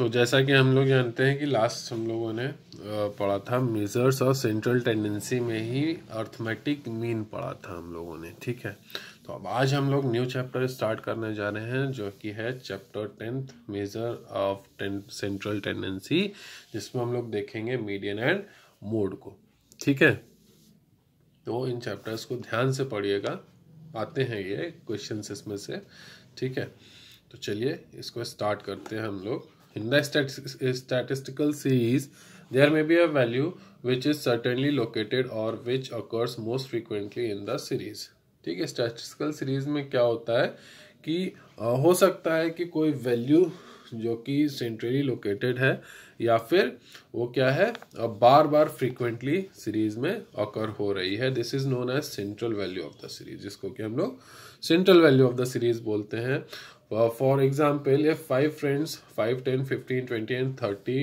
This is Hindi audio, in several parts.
तो जैसा कि हम लोग जानते हैं कि लास्ट हम लोगों ने पढ़ा था मेजर्स और सेंट्रल टेंडेंसी में ही अर्थमेटिक मीन पढ़ा था हम लोगों ने ठीक है तो अब आज हम लोग न्यू चैप्टर स्टार्ट करने जा रहे हैं जो कि है chapter tenth major of central tendency जिसमें हम लोग देखेंगे मीडियन एंड मोड को ठीक है तो इन चैप्टर्स को ध्यान से पढ़िएगा आते हैं ये क्वेश्चन इसमें से ठीक है तो चलिए इसको स्टार्ट करते हैं हम लोग In the statistical series, there may be a value which is certainly located or which occurs most frequently in the series. ठीक है स्टैटिस्टिकल सीरीज में क्या होता है कि आ, हो सकता है कि कोई वैल्यू जो कि सेंट्रली लोकेटेड है या फिर वो क्या है बार बार फ्रीक्वेंटली सीरीज में ऑकर हो रही है this is known as central value of the series जिसको कि हम लोग central value of the series बोलते हैं फॉर एग्जाम्पल ये five friends five ten fifteen twenty and thirty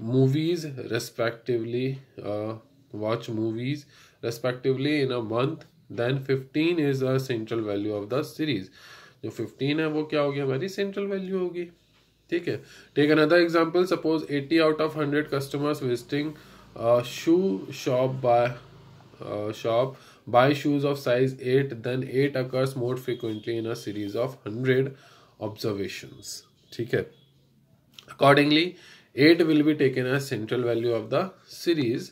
movies respectively watch movies respectively in a month then fifteen is a central value of the series जो फिफ्टीन है वो क्या होगी हमारी सेंट्रल वैल्यू होगी ठीक है take another example suppose eighty out of hundred customers visiting shoe shop buy shop buy shoes of size eight then eight occurs more frequently in a series of hundred observations ठीक है accordingly eight will be taken as central value of the series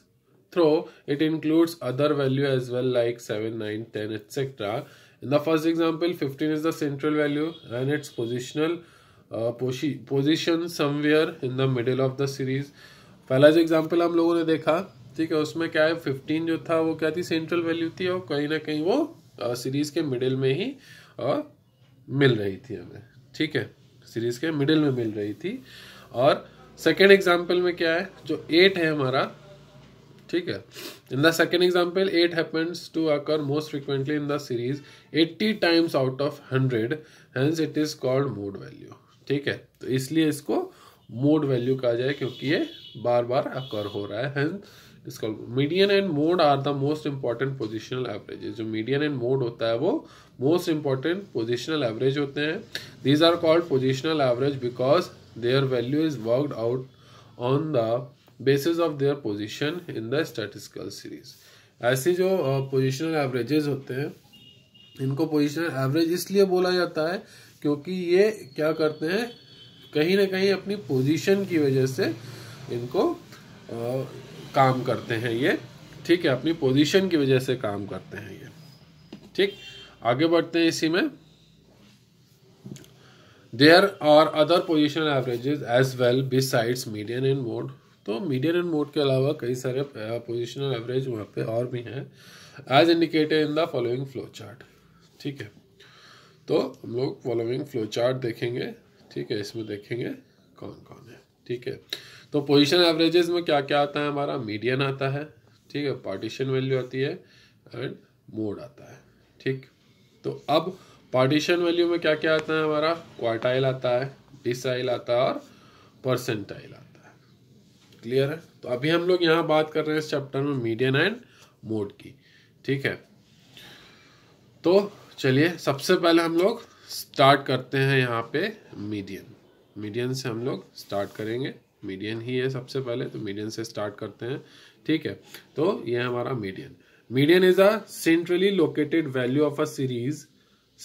though it includes other value as well like seven nine ten etcetera in the first example 15 is the central value and its positional uh, posi position somewhere in the middle of पहला जो एग्जाम्पल हम लोगों ने देखा ठीक है उसमें क्या है फिफ्टीन जो था वो क्या थी सेंट्रल वैल्यू थी और कहीं ना कहीं वो सीरीज uh, के मिडिल में ही आ, uh, मिल रही थी हमें ठीक है सीरीज के मिडिल में मिल रही थी और सेकेंड एग्जाम्पल में क्या है जो एट है हमारा ठीक है in the second example eight happens to occur most frequently in the series eighty times out of hundred hence it is called mode value ठीक है तो इसलिए इसको मोड वैल्यू कहा जाए क्योंकि ये बार बार अकर हो रहा है hence is median and mode are the most important positional average जो मीडियन एंड मोड होता है वो मोस्ट इंपॉर्टेंट पोजिशनल एवरेज होते हैं these are called positional average because their value is worked out on the basis of their position in the statistical series ऐसे जो पोजिशनल uh, एवरेजेज होते हैं इनको पोजिशनल एवरेज इसलिए बोला जाता है क्योंकि ये क्या करते हैं कहीं ना कहीं अपनी पोजिशन की वजह से इनको uh, काम करते हैं ये ठीक है अपनी पोजीशन की वजह से काम करते हैं ये ठीक आगे बढ़ते हैं इसी में there are other position averages as well besides median and mode तो मीडियन एंड मोड के अलावा कई सारे पोजिशनल एवरेज वहाँ पे और भी हैं as indicated in the following flow chart ठीक है तो हम लोग फॉलोइंग फ्लो चार्ट देखेंगे ठीक है इसमें देखेंगे कौन कौन है ठीक है तो पोजिशन एवरेजेस में क्या क्या आता है हमारा मीडियन आता है ठीक है पार्टीशन वैल्यू आती है एंड मोड आता है ठीक तो अब पार्टीशन वैल्यू में क्या क्या आता है हमारा क्वार्टाइल आता है डिसाइल आता है और परसेंटाइल आता है क्लियर है तो अभी हम लोग यहाँ बात कर रहे हैं इस चैप्टर में मीडियन एंड मोड की ठीक है तो चलिए सबसे पहले हम लोग स्टार्ट करते हैं यहाँ पे मीडियन मीडियन से हम लोग स्टार्ट करेंगे मीडियन ही है सबसे पहले तो मीडियन से स्टार्ट करते हैं ठीक है तो ये हमारा median median is a centrally located value of a series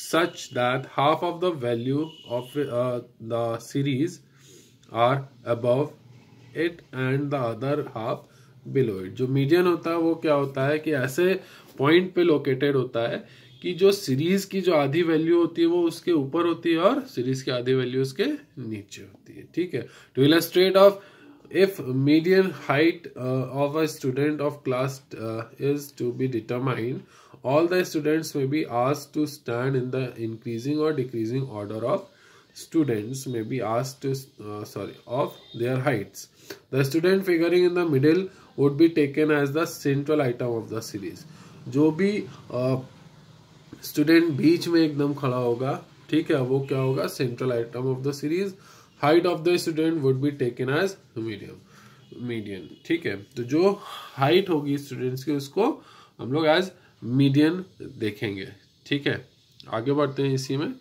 such that half of the value of the series are above it and the other half below it जो मीडियन होता है वो क्या होता है कि ऐसे पॉइंट पे लोकेटेड होता है कि जो सीरीज की जो आधी वैल्यू होती है वो उसके ऊपर होती है और सीरीज की आधी वैल्यू उसके नीचे होती है ठीक है to illustrate of if medium height of a student of class is to be determined all the students may be आज to stand in the increasing और decreasing order of students may be आज to sorry of their heights the student figuring in the middle would be taken as central item of the series जो भी uh, स्टूडेंट बीच में एकदम खड़ा होगा ठीक है वो क्या होगा central item of the series height of the student would be taken as medium median ठीक है तो जो हाइट होगी स्टूडेंट्स की उसको हम लोग एज मीडियन देखेंगे ठीक है आगे बढ़ते हैं इसी में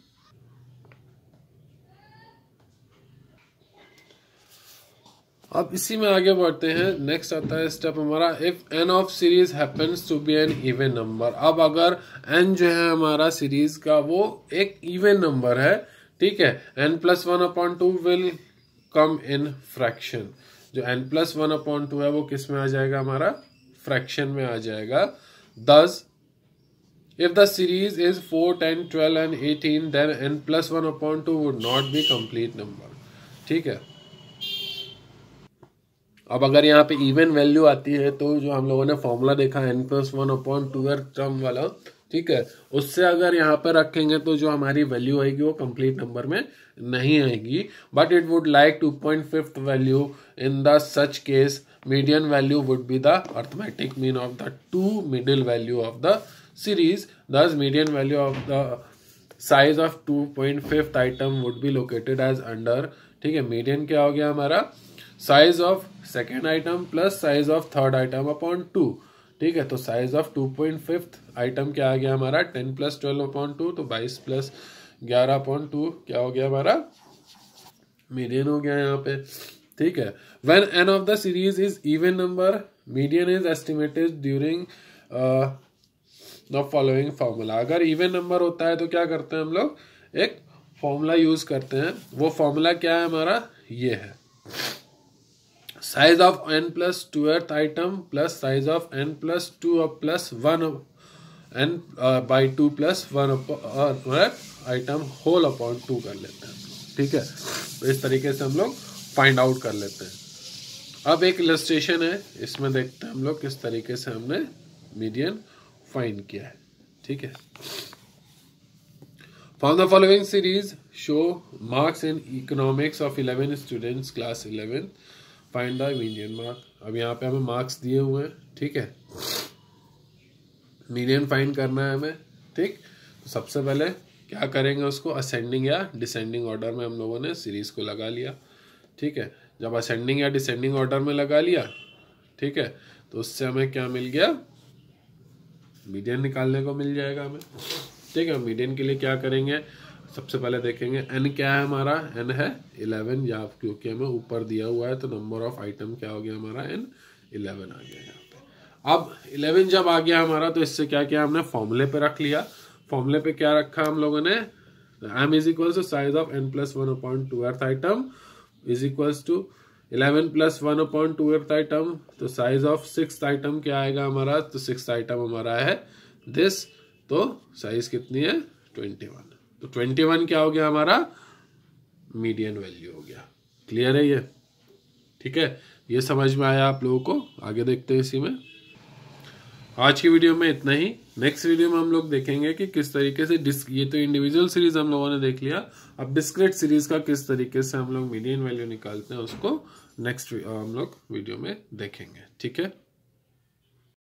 अब इसी में आगे बढ़ते हैं नेक्स्ट आता है स्टेप हमारा if N of series happens to be an even number अब अगर एन जो है हमारा सीरीज का वो एक इवेन नंबर है ठीक है N plus one upon two will come in fraction जो N plus one upon two है वो किस में आ जाएगा हमारा फ्रैक्शन में आ जाएगा thus if the series is four ten twelve and eighteen then N plus one upon two would not be complete number ठीक है अब अगर यहाँ पे इवन वैल्यू आती है तो जो हम लोगों ने फॉर्मूला देखा N plus one upon two th term वाला ठीक है उससे अगर यहाँ पर रखेंगे तो जो हमारी वैल्यू आएगी वो कंप्लीट नंबर में नहीं आएगी but it would like to point fifth value in the such case would be the arithmetic mean of the two middle value of the series thus median value of the size of two point fifth item would be located as under ठीक है मीडियन क्या हो गया हमारा size of second item plus size of third item upon two ठीक है तो size of two point fifth item क्या आ गया हमारा ten plus twelve upon two तो बाईस प्लस ग्यारह अपॉन टू क्या हो गया हमारा मीडियन हो गया यहाँ पे ठीक है when N of the series is even number median is estimated during the following formula अगर इवन नंबर होता है तो क्या करते हैं हम लोग एक फॉर्मूला यूज करते हैं वो फॉर्मूला क्या है हमारा ये है size of N plus two th item plus size of N plus two plus one N by two plus one item whole upon two कर लेते हैं ठीक है तो इस तरीके से हम लोग फाइंड आउट कर लेते हैं अब एक इलस्ट्रेशन है इसमें देखते हैं हम लोग किस तरीके से हमने मीडियन फाइंड किया है ठीक है from the following series show marks in economics of eleven students class eleventh find the median mark अब यहाँ पे हमें मार्क्स दिए हुए हैं ठीक है मीडियन फाइंड करना है हमें ठीक तो सबसे पहले क्या करेंगे उसको असेंडिंग या डिसेंडिंग ऑर्डर में हम लोगों ने सीरीज़ को लगा लिया ठीक है जब असेंडिंग या डिसेंडिंग ऑर्डर में लगा लिया ठीक है तो उससे हमें क्या मिल गया मीडियन निकालने को मिल जाएगा हमें ठीक है मीडियन के लिए क्या करेंगे सबसे पहले देखेंगे एन क्या है हमारा एन है इलेवन या क्योंकि हमें ऊपर दिया हुआ है तो नंबर ऑफ आइटम क्या हो गया हमारा एन इलेवन आ गया यहाँ पे अब इलेवन जब आ गया हमारा तो इससे क्या किया हमने फॉर्मूले पे रख लिया फॉर्मूले पे क्या रखा हम लोगों ने M is equal to size of N plus one upon two th item is equals to eleven plus one upon two th item तो साइज ऑफ सिक्स आइटम क्या आएगा हमारा तो सिक्स आइटम हमारा है दिस तो साइज कितनी है ट्वेंटी वन तो ट्वेंटी वन क्या हो गया हमारा मीडियन वैल्यू हो गया क्लियर है ये ठीक है ये समझ में आया आप लोगों को आगे देखते हैं इसी में आज की वीडियो में इतना ही नेक्स्ट वीडियो में हम लोग देखेंगे कि किस तरीके से डिस्क ये तो इंडिविजुअल सीरीज हम लोगों ने देख लिया अब डिस्क्रेट सीरीज का किस तरीके से हम लोग मीडियन वैल्यू निकालते हैं उसको नेक्स्ट हम लोग वीडियो में देखेंगे ठीक है